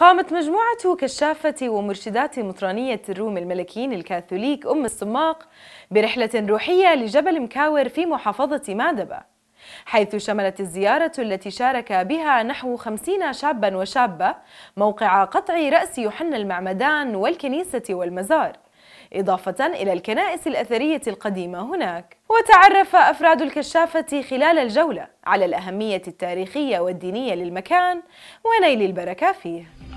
قامت مجموعة كشافة ومرشدات مطرانية الروم الملكيين الكاثوليك أم السماق برحلة روحية لجبل مكاور في محافظة مادبة حيث شملت الزيارة التي شارك بها نحو خمسين شابا وشابة موقع قطع رأس يوحنا المعمدان والكنيسة والمزار إضافة إلى الكنائس الأثرية القديمة هناك وتعرف أفراد الكشافة خلال الجولة على الأهمية التاريخية والدينية للمكان ونيل البركة فيه